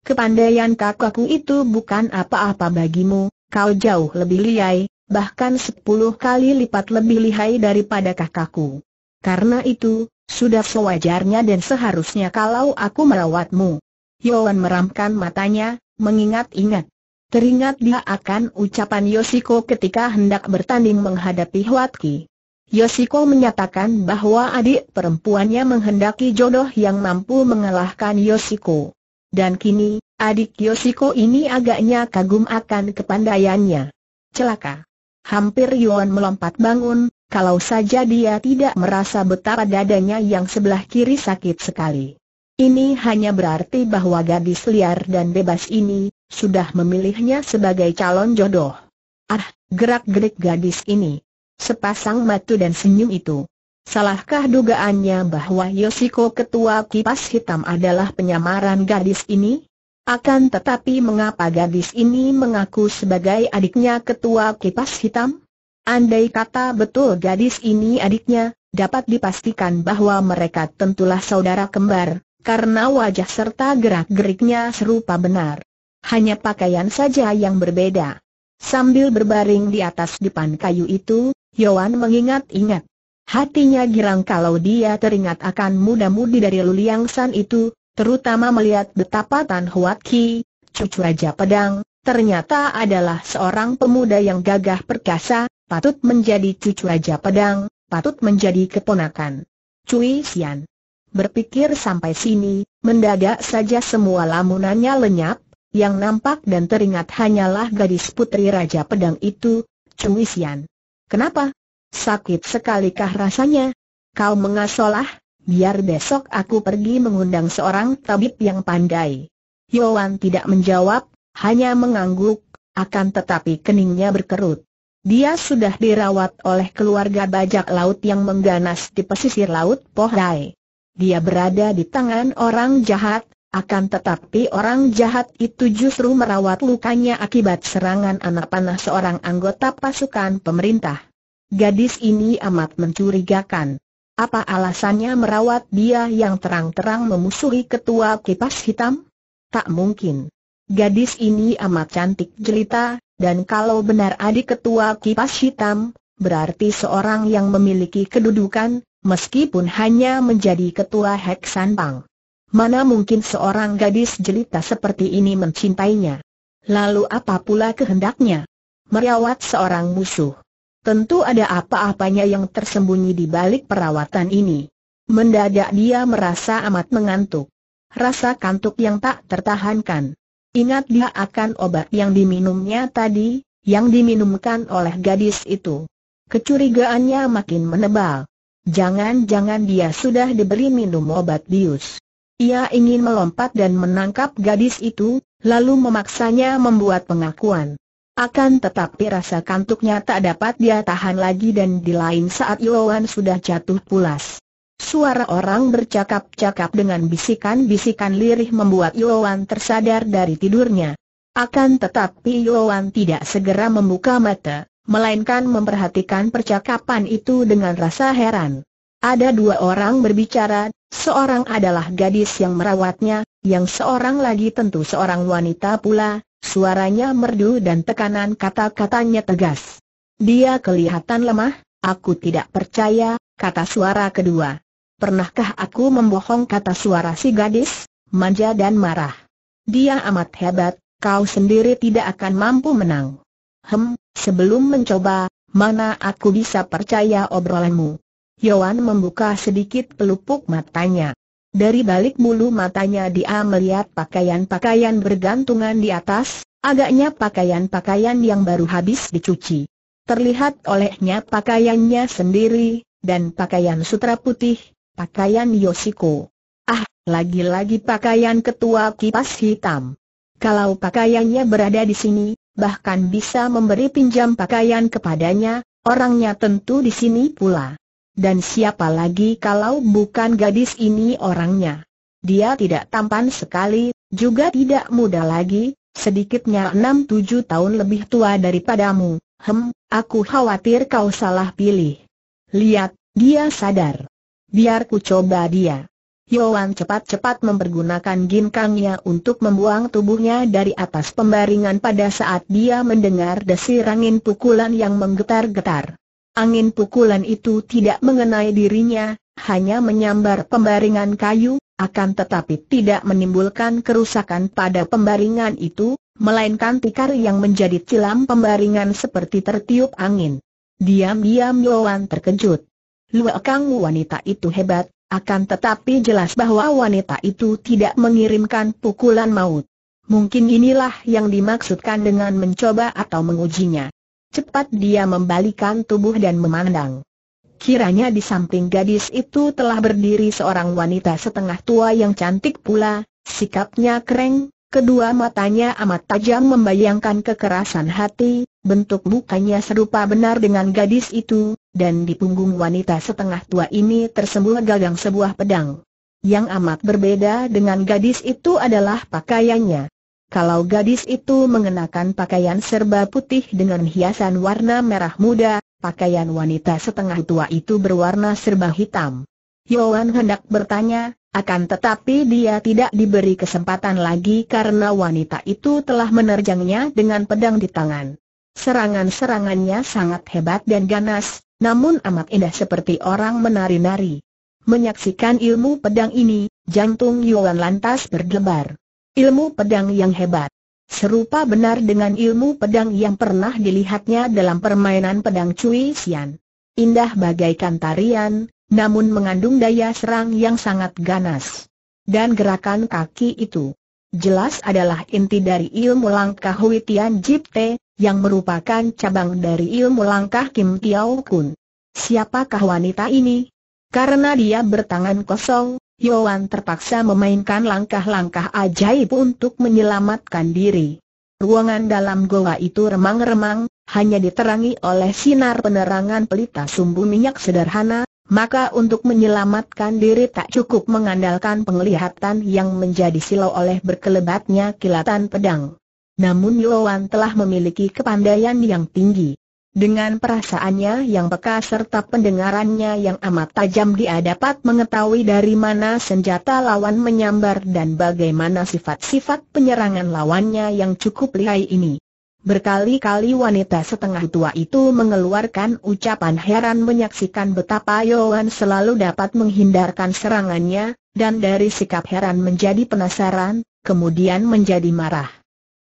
Kepandaian kakakku itu bukan apa-apa bagimu, kau jauh lebih lihai, bahkan sepuluh kali lipat lebih lihai daripada kakakku. Karena itu, sudah sewajarnya dan seharusnya kalau aku merawatmu. Yohan meramkan matanya, mengingat-ingat. Teringat dia akan ucapan Yosiko ketika hendak bertanding menghadapi Huatki. Yosiko menyatakan bahwa adik perempuannya menghendaki jodoh yang mampu mengalahkan Yosiko. Dan kini, adik Yosiko ini agaknya kagum akan kepandaiannya. Celaka. Hampir Yohan melompat bangun, kalau saja dia tidak merasa betapa dadanya yang sebelah kiri sakit sekali. Ini hanya berarti bahwa gadis liar dan bebas ini, sudah memilihnya sebagai calon jodoh. Ah, gerak-gerik gadis ini. Sepasang matu dan senyum itu. Salahkah dugaannya bahwa Yoshiko ketua kipas hitam adalah penyamaran gadis ini? Akan tetapi mengapa gadis ini mengaku sebagai adiknya ketua kipas hitam? Andai kata betul gadis ini adiknya, dapat dipastikan bahwa mereka tentulah saudara kembar, karena wajah serta gerak-geriknya serupa benar. Hanya pakaian saja yang berbeda. Sambil berbaring di atas dipan kayu itu, Yohan mengingat-ingat. Hatinya girang kalau dia teringat akan muda-mudi dari Luliang San itu, terutama melihat betapa Tan Huat Ki, cucu Raja Pedang, ternyata adalah seorang pemuda yang gagah perkasa, patut menjadi cucu Raja Pedang, patut menjadi keponakan. Cui Sian. Berpikir sampai sini, mendadak saja semua lamunannya lenyap, yang nampak dan teringat hanyalah gadis putri Raja Pedang itu, Cui Sian. Kenapa? Sakit sekalikah rasanya? Kau mengasolah, biar besok aku pergi mengundang seorang tabib yang pandai. Yoan tidak menjawab, hanya mengangguk, akan tetapi keningnya berkerut. Dia sudah dirawat oleh keluarga bajak laut yang mengganas di pesisir laut Pohrai. Dia berada di tangan orang jahat, akan tetapi orang jahat itu justru merawat lukanya akibat serangan anak panah seorang anggota pasukan pemerintah. Gadis ini amat mencurigakan. Apa alasannya merawat dia yang terang-terang memusuhi ketua kipas hitam? Tak mungkin. Gadis ini amat cantik jelita, dan kalau benar adik ketua kipas hitam, berarti seorang yang memiliki kedudukan, meskipun hanya menjadi ketua Heksan Pang. Mana mungkin seorang gadis jelita seperti ini mencintainya? Lalu apa pula kehendaknya? Merawat seorang musuh. Tentu ada apa-apanya yang tersembunyi di balik perawatan ini. Mendadak dia merasa amat mengantuk. Rasa kantuk yang tak tertahankan. Ingat dia akan obat yang diminumnya tadi, yang diminumkan oleh gadis itu. Kecurigaannya makin menebal. Jangan-jangan dia sudah diberi minum obat bius. Ia ingin melompat dan menangkap gadis itu, lalu memaksanya membuat pengakuan. Akan tetapi rasa kantuknya tak dapat dia tahan lagi dan di lain saat Yoan sudah jatuh pulas. Suara orang bercakap-cakap dengan bisikan-bisikan lirih membuat Yuan tersadar dari tidurnya. Akan tetapi Yuan tidak segera membuka mata, melainkan memperhatikan percakapan itu dengan rasa heran. Ada dua orang berbicara, seorang adalah gadis yang merawatnya, yang seorang lagi tentu seorang wanita pula, suaranya merdu dan tekanan kata-katanya tegas. Dia kelihatan lemah, aku tidak percaya, kata suara kedua. Pernahkah aku membohong kata suara si gadis, manja dan marah? Dia amat hebat, kau sendiri tidak akan mampu menang. Hem, sebelum mencoba, mana aku bisa percaya obrolanmu? Yoan membuka sedikit pelupuk matanya. Dari balik bulu matanya dia melihat pakaian-pakaian bergantungan di atas, agaknya pakaian-pakaian yang baru habis dicuci. Terlihat olehnya pakaiannya sendiri, dan pakaian sutra putih, Pakaian Yoshiko. Ah, lagi-lagi pakaian ketua kipas hitam. Kalau pakaiannya berada di sini, bahkan bisa memberi pinjam pakaian kepadanya, orangnya tentu di sini pula. Dan siapa lagi kalau bukan gadis ini orangnya? Dia tidak tampan sekali, juga tidak muda lagi, sedikitnya enam tujuh tahun lebih tua daripadamu. Hem, aku khawatir kau salah pilih. Lihat, dia sadar. Biar ku coba dia. Yoan cepat-cepat mempergunakan ginkangnya untuk membuang tubuhnya dari atas pembaringan pada saat dia mendengar desir angin pukulan yang menggetar-getar. Angin pukulan itu tidak mengenai dirinya, hanya menyambar pembaringan kayu, akan tetapi tidak menimbulkan kerusakan pada pembaringan itu, melainkan tikar yang menjadi cilam pembaringan seperti tertiup angin. Diam-diam Yoan terkejut. Luakang Kang wanita itu hebat, akan tetapi jelas bahwa wanita itu tidak mengirimkan pukulan maut. Mungkin inilah yang dimaksudkan dengan mencoba atau mengujinya. Cepat dia membalikan tubuh dan memandang. Kiranya di samping gadis itu telah berdiri seorang wanita setengah tua yang cantik pula, sikapnya keren. Kedua matanya amat tajam membayangkan kekerasan hati, bentuk mukanya serupa benar dengan gadis itu, dan di punggung wanita setengah tua ini tersembul gagang sebuah pedang. Yang amat berbeda dengan gadis itu adalah pakaiannya. Kalau gadis itu mengenakan pakaian serba putih dengan hiasan warna merah muda, pakaian wanita setengah tua itu berwarna serba hitam. Yuan hendak bertanya, akan tetapi dia tidak diberi kesempatan lagi karena wanita itu telah menerjangnya dengan pedang di tangan. Serangan-serangannya sangat hebat dan ganas, namun amat indah seperti orang menari-nari. Menyaksikan ilmu pedang ini, jantung Yuan lantas berdebar. Ilmu pedang yang hebat. Serupa benar dengan ilmu pedang yang pernah dilihatnya dalam permainan pedang Cui Xian. Indah bagaikan tarian, namun mengandung daya serang yang sangat ganas. Dan gerakan kaki itu jelas adalah inti dari ilmu langkah Hui Tian Jipte, yang merupakan cabang dari ilmu langkah Kim Tiao Kun. Siapakah wanita ini? Karena dia bertangan kosong, Yoan terpaksa memainkan langkah-langkah ajaib untuk menyelamatkan diri. Ruangan dalam goa itu remang-remang, hanya diterangi oleh sinar penerangan pelita sumbu minyak sederhana, maka untuk menyelamatkan diri tak cukup mengandalkan penglihatan yang menjadi silau oleh berkelebatnya kilatan pedang. Namun Yuan telah memiliki kepandaian yang tinggi. Dengan perasaannya yang peka serta pendengarannya yang amat tajam dia dapat mengetahui dari mana senjata lawan menyambar dan bagaimana sifat-sifat penyerangan lawannya yang cukup lihai ini. Berkali-kali wanita setengah tua itu mengeluarkan ucapan heran menyaksikan betapa Yoan selalu dapat menghindarkan serangannya, dan dari sikap heran menjadi penasaran, kemudian menjadi marah.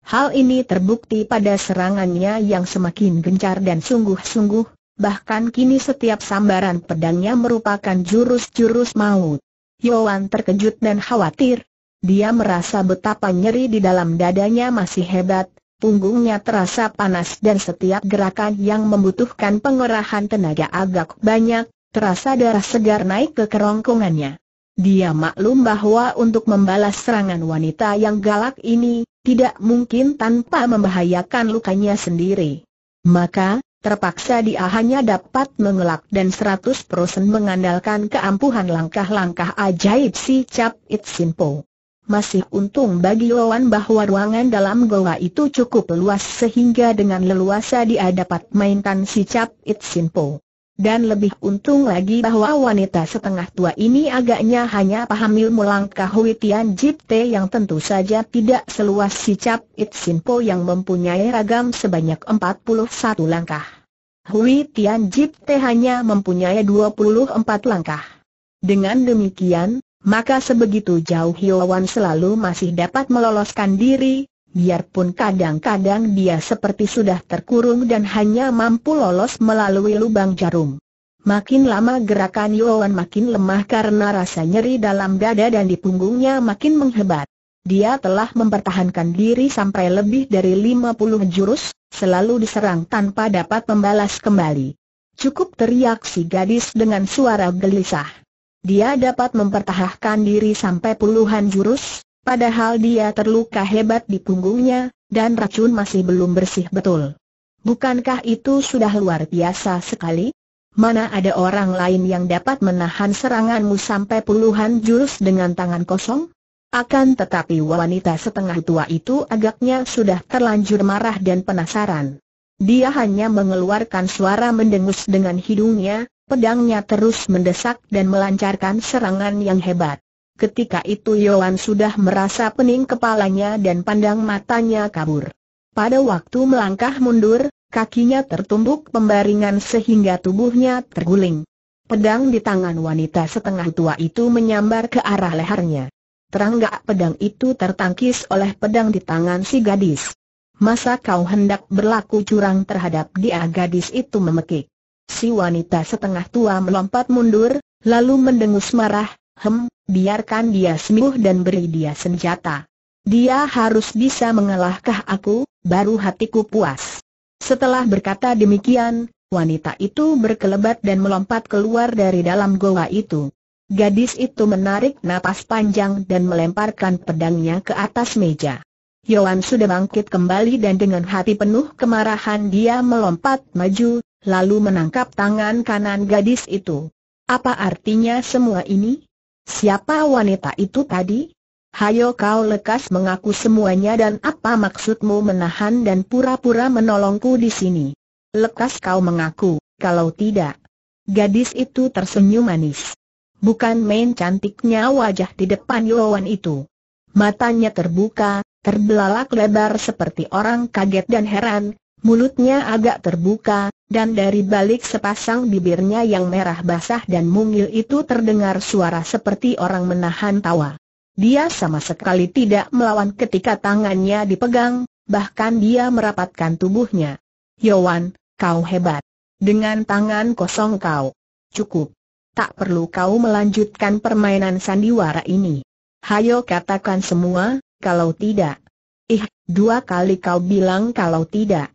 Hal ini terbukti pada serangannya yang semakin gencar dan sungguh-sungguh, bahkan kini setiap sambaran pedangnya merupakan jurus-jurus maut. Yoan terkejut dan khawatir. Dia merasa betapa nyeri di dalam dadanya masih hebat, Punggungnya terasa panas dan setiap gerakan yang membutuhkan pengerahan tenaga agak banyak, terasa darah segar naik ke kerongkongannya. Dia maklum bahwa untuk membalas serangan wanita yang galak ini, tidak mungkin tanpa membahayakan lukanya sendiri. Maka, terpaksa dia hanya dapat mengelak dan 100% mengandalkan keampuhan langkah-langkah ajaib si Cap It Simple. Masih untung bagi Wawan bahwa ruangan dalam goa itu cukup luas sehingga dengan leluasa dia dapat mainkan si Cap It sinpo. Dan lebih untung lagi bahwa wanita setengah tua ini agaknya hanya paham ilmu langkah Hui Tian Jip Te yang tentu saja tidak seluas si Cap It sinpo yang mempunyai ragam sebanyak 41 langkah. Huitian Tian Jip Te hanya mempunyai 24 langkah. Dengan demikian, maka sebegitu jauh Hyowan selalu masih dapat meloloskan diri, biarpun kadang-kadang dia seperti sudah terkurung dan hanya mampu lolos melalui lubang jarum. Makin lama gerakan Yoan makin lemah karena rasa nyeri dalam dada dan di punggungnya makin menghebat. Dia telah mempertahankan diri sampai lebih dari 50 jurus, selalu diserang tanpa dapat membalas kembali. Cukup teriak si gadis dengan suara gelisah dia dapat mempertahankan diri sampai puluhan jurus, padahal dia terluka hebat di punggungnya, dan racun masih belum bersih betul. Bukankah itu sudah luar biasa sekali? Mana ada orang lain yang dapat menahan seranganmu sampai puluhan jurus dengan tangan kosong? Akan tetapi wanita setengah tua itu agaknya sudah terlanjur marah dan penasaran. Dia hanya mengeluarkan suara mendengus dengan hidungnya, Pedangnya terus mendesak dan melancarkan serangan yang hebat. Ketika itu Yohan sudah merasa pening kepalanya dan pandang matanya kabur. Pada waktu melangkah mundur, kakinya tertumbuk pembaringan sehingga tubuhnya terguling. Pedang di tangan wanita setengah tua itu menyambar ke arah lehernya. Teranggak pedang itu tertangkis oleh pedang di tangan si gadis. Masa kau hendak berlaku curang terhadap dia gadis itu memekik. Si wanita setengah tua melompat mundur, lalu mendengus marah, hem, biarkan dia sembuh dan beri dia senjata. Dia harus bisa mengalahkah aku, baru hatiku puas. Setelah berkata demikian, wanita itu berkelebat dan melompat keluar dari dalam goa itu. Gadis itu menarik napas panjang dan melemparkan pedangnya ke atas meja. Yohan sudah bangkit kembali dan dengan hati penuh kemarahan dia melompat maju, lalu menangkap tangan kanan gadis itu. Apa artinya semua ini? Siapa wanita itu tadi? Hayo kau lekas mengaku semuanya dan apa maksudmu menahan dan pura-pura menolongku di sini? Lekas kau mengaku, kalau tidak. Gadis itu tersenyum manis. Bukan main cantiknya wajah di depan Yowan itu. Matanya terbuka, terbelalak lebar seperti orang kaget dan heran, mulutnya agak terbuka, dan dari balik sepasang bibirnya yang merah basah dan mungil itu terdengar suara seperti orang menahan tawa. Dia sama sekali tidak melawan ketika tangannya dipegang, bahkan dia merapatkan tubuhnya. Yowan, kau hebat. Dengan tangan kosong kau. Cukup. Tak perlu kau melanjutkan permainan sandiwara ini. Hayo katakan semua, kalau tidak. Ih, dua kali kau bilang kalau tidak.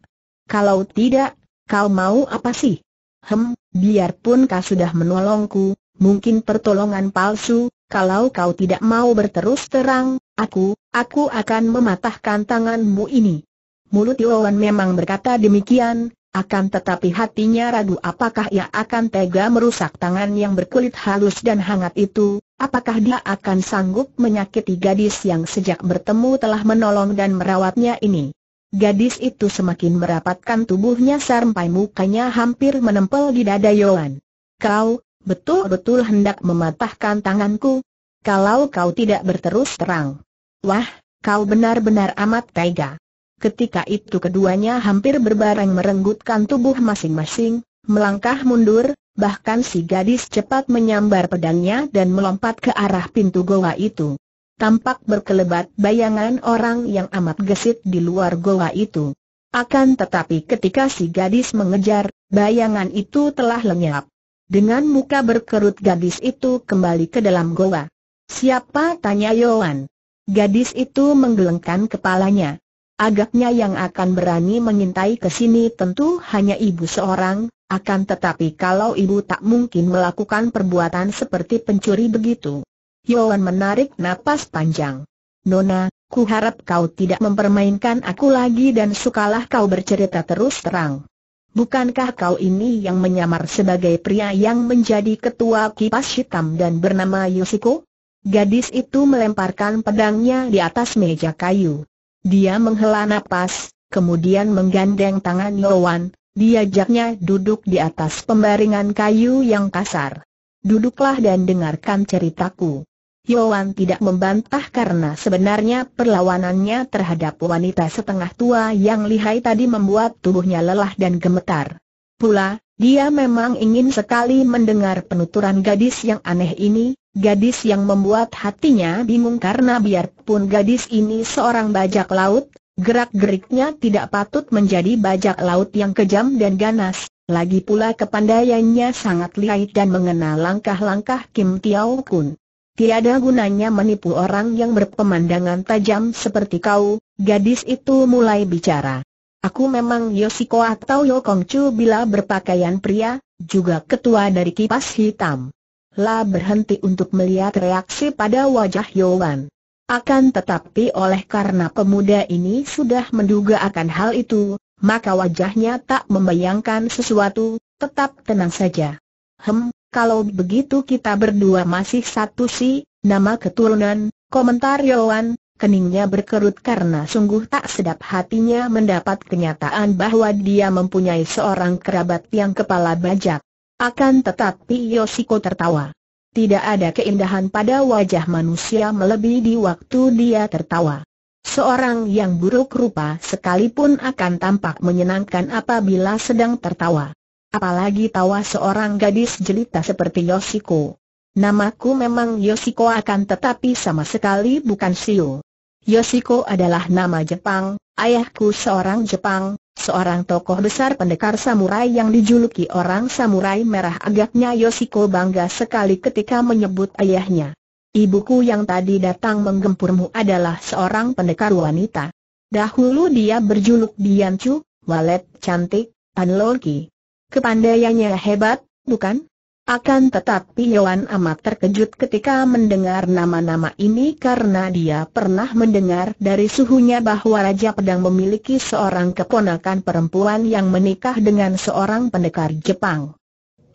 Kalau tidak, kau mau apa sih? Hem, biarpun kau sudah menolongku, mungkin pertolongan palsu, kalau kau tidak mau berterus terang, aku, aku akan mematahkan tanganmu ini. Mulut Yowan memang berkata demikian, akan tetapi hatinya ragu apakah ia akan tega merusak tangan yang berkulit halus dan hangat itu, apakah dia akan sanggup menyakiti gadis yang sejak bertemu telah menolong dan merawatnya ini. Gadis itu semakin merapatkan tubuhnya sampai mukanya hampir menempel di dada Yohan. Kau, betul-betul hendak mematahkan tanganku? Kalau kau tidak berterus terang. Wah, kau benar-benar amat tega. Ketika itu keduanya hampir berbareng merenggutkan tubuh masing-masing, melangkah mundur, bahkan si gadis cepat menyambar pedangnya dan melompat ke arah pintu goa itu tampak berkelebat bayangan orang yang amat gesit di luar goa itu. Akan tetapi ketika si gadis mengejar, bayangan itu telah lenyap. Dengan muka berkerut gadis itu kembali ke dalam goa. Siapa? tanya Yohan. Gadis itu menggelengkan kepalanya. Agaknya yang akan berani mengintai ke sini tentu hanya ibu seorang, akan tetapi kalau ibu tak mungkin melakukan perbuatan seperti pencuri begitu. Yohan menarik napas panjang. Nona, ku harap kau tidak mempermainkan aku lagi dan sukalah kau bercerita terus terang. Bukankah kau ini yang menyamar sebagai pria yang menjadi ketua kipas hitam dan bernama Yusiku? Gadis itu melemparkan pedangnya di atas meja kayu. Dia menghela napas, kemudian menggandeng tangan Yohan, diajaknya duduk di atas pembaringan kayu yang kasar. Duduklah dan dengarkan ceritaku. Yowan tidak membantah karena sebenarnya perlawanannya terhadap wanita setengah tua yang lihai tadi membuat tubuhnya lelah dan gemetar. Pula, dia memang ingin sekali mendengar penuturan gadis yang aneh ini, gadis yang membuat hatinya bingung karena biarpun gadis ini seorang bajak laut, gerak-geriknya tidak patut menjadi bajak laut yang kejam dan ganas, lagi pula kepandaiannya sangat lihai dan mengenal langkah-langkah Kim Tiao Kun. Tiada gunanya menipu orang yang berpemandangan tajam seperti kau, gadis itu mulai bicara. Aku memang Yosiko atau Yokongcu bila berpakaian pria, juga ketua dari kipas hitam. La berhenti untuk melihat reaksi pada wajah Yowan. Akan tetapi oleh karena pemuda ini sudah menduga akan hal itu, maka wajahnya tak membayangkan sesuatu, tetap tenang saja. Hem, kalau begitu kita berdua masih satu sih, nama keturunan, komentar Yohan, keningnya berkerut karena sungguh tak sedap hatinya mendapat kenyataan bahwa dia mempunyai seorang kerabat yang kepala bajak. Akan tetapi Yosiko tertawa. Tidak ada keindahan pada wajah manusia melebihi di waktu dia tertawa. Seorang yang buruk rupa sekalipun akan tampak menyenangkan apabila sedang tertawa. Apalagi tawa seorang gadis jelita seperti Yosiko. Namaku memang Yosiko akan tetapi sama sekali bukan Shio. Yosiko adalah nama Jepang, ayahku seorang Jepang, seorang tokoh besar pendekar samurai yang dijuluki orang samurai merah agaknya Yosiko bangga sekali ketika menyebut ayahnya. Ibuku yang tadi datang menggempurmu adalah seorang pendekar wanita. Dahulu dia berjuluk Diancu, walet cantik, Anloki. Kepandaiannya hebat, bukan? Akan tetapi Yohan amat terkejut ketika mendengar nama-nama ini karena dia pernah mendengar dari suhunya bahwa Raja Pedang memiliki seorang keponakan perempuan yang menikah dengan seorang pendekar Jepang.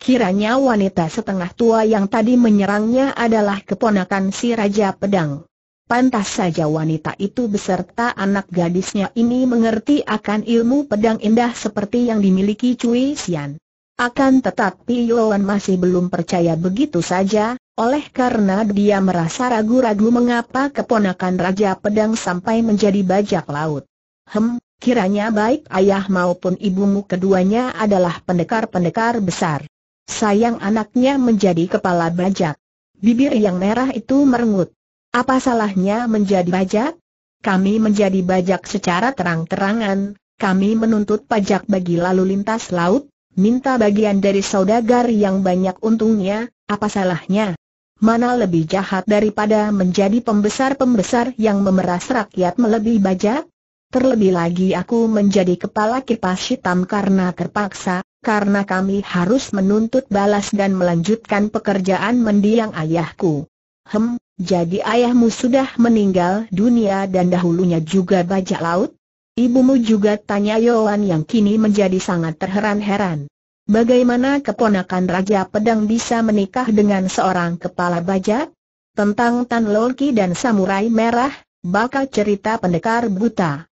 Kiranya wanita setengah tua yang tadi menyerangnya adalah keponakan si Raja Pedang. Pantas saja wanita itu beserta anak gadisnya ini mengerti akan ilmu pedang indah seperti yang dimiliki Cui Xian. Akan tetapi Yuan masih belum percaya begitu saja, oleh karena dia merasa ragu-ragu mengapa keponakan Raja Pedang sampai menjadi bajak laut. Hem, kiranya baik ayah maupun ibumu keduanya adalah pendekar-pendekar besar. Sayang anaknya menjadi kepala bajak. Bibir yang merah itu merengut. Apa salahnya menjadi bajak? Kami menjadi bajak secara terang-terangan, kami menuntut pajak bagi lalu lintas laut, minta bagian dari saudagar yang banyak untungnya, apa salahnya? Mana lebih jahat daripada menjadi pembesar-pembesar yang memeras rakyat melebihi bajak? Terlebih lagi aku menjadi kepala kipas hitam karena terpaksa, karena kami harus menuntut balas dan melanjutkan pekerjaan mendiang ayahku. Hem, jadi ayahmu sudah meninggal dunia dan dahulunya juga bajak laut? Ibumu juga tanya Yohan yang kini menjadi sangat terheran-heran. Bagaimana keponakan Raja Pedang bisa menikah dengan seorang kepala bajak? Tentang Tan Loki dan Samurai Merah, bakal cerita pendekar buta.